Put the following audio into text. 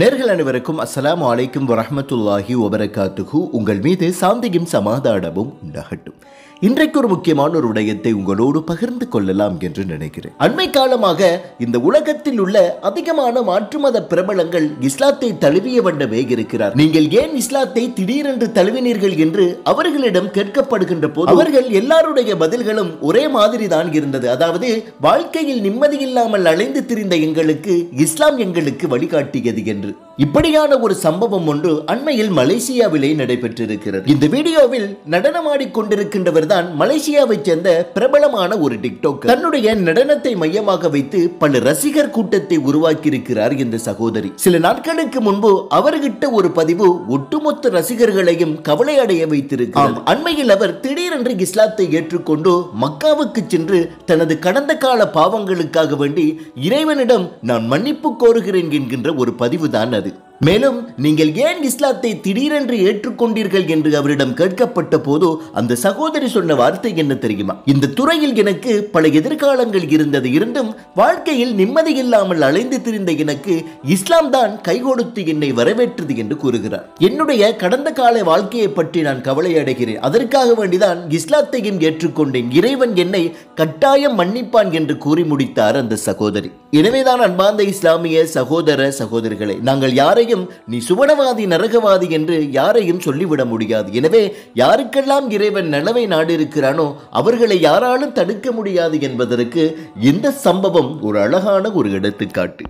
நேர்கள் அனைவருக்கும் அஸ்லாம் வலைக்கம் வரமத்துல்லாஹி ஒபரகாத்துகு உங்கள் மீது சாந்தியும் சமாதானமும் உண்டாகட்டும் இன்றைக்கு ஒரு முக்கியமான ஒரு விடயத்தை உங்களோடு பகிர்ந்து கொள்ளலாம் என்று நினைக்கிறேன் அண்மை காலமாக இந்த உலகத்தில் உள்ள அதிகமான மாற்று மத பிரபலங்கள் இஸ்லாத்தை தழுவிய வண்ணமே இருக்கிறார் நீங்கள் ஏன் இஸ்லாத்தை திடீரென்று தழுவினீர்கள் என்று அவர்களிடம் கேட்கப்படுகின்ற போது அவர்கள் எல்லாருடைய பதில்களும் ஒரே மாதிரி தான் இருந்தது அதாவது வாழ்க்கையில் நிம்மதி இல்லாமல் அலைந்து திரிந்த எங்களுக்கு இஸ்லாம் எங்களுக்கு வழிகாட்டியது என்று இப்படியான ஒரு சம்பவம் ஒன்று அண்மையில் மலேசியாவிலே நடைபெற்றிருக்கிறது இந்த வீடியோவில் நடனமாடி கொண்டிருக்கின்றவர் தான் மலேசியாவை சேர்ந்த பிரபலமான ஒரு டிக்டாக் தன்னுடைய நடனத்தை மையமாக வைத்து பல ரசிகர் கூட்டத்தை உருவாக்கி இருக்கிறார் இந்த சகோதரி சில நாட்களுக்கு முன்பு அவர்கிட்ட ஒரு பதிவு ஒட்டுமொத்த ரசிகர்களையும் கவலை அடைய வைத்திருக்கிறார் அண்மையில் அவர் திடீரென்று இஸ்லாத்தை ஏற்றுக்கொண்டு மக்காவுக்கு சென்று தனது கடந்த கால பாவங்களுக்காக வேண்டி இறைவனிடம் நான் மன்னிப்பு கோருகிறேன் என்கின்ற ஒரு பதிவு தான் அது மேலும் நீங்கள் ஏன் இஸ்லாத்தை திடீரென்று ஏற்றுக்கொண்டீர்கள் என்று அவரிடம் கேட்கப்பட்ட போது அந்த சகோதரி சொன்ன வார்த்தை என்ன தெரியுமா இந்த துறையில் எனக்கு பல எதிர்காலங்கள் இருந்தது இருந்தும் வாழ்க்கையில் நிம்மதி இல்லாமல் அலைந்து திரிந்த எனக்கு இஸ்லாம் தான் கை கொடுத்து என்னை வரவேற்றது என்று கூறுகிறார் என்னுடைய கடந்த கால வாழ்க்கையை பற்றி நான் கவலை அடைகிறேன் அதற்காக வேண்டிதான் இஸ்லாத்தையும் ஏற்றுக்கொண்டேன் இறைவன் என்னை கட்டாயம் மன்னிப்பான் என்று கூறி முடித்தார் அந்த சகோதரி எனவேதான் அன்பாந்த இஸ்லாமிய சகோதர சகோதரிகளை நாங்கள் யாரையும் சமயம் நீ சுவனவாதி நரகவாதி என்று யாரையும் சொல்லிவிட முடியாது எனவே யாருக்கெல்லாம் இறைவன் நலவை இருக்கிறானோ அவர்களை யாராலும் தடுக்க முடியாது என்பதற்கு இந்த சம்பவம் ஒரு அழகான ஒரு எடுத்துக்காட்டு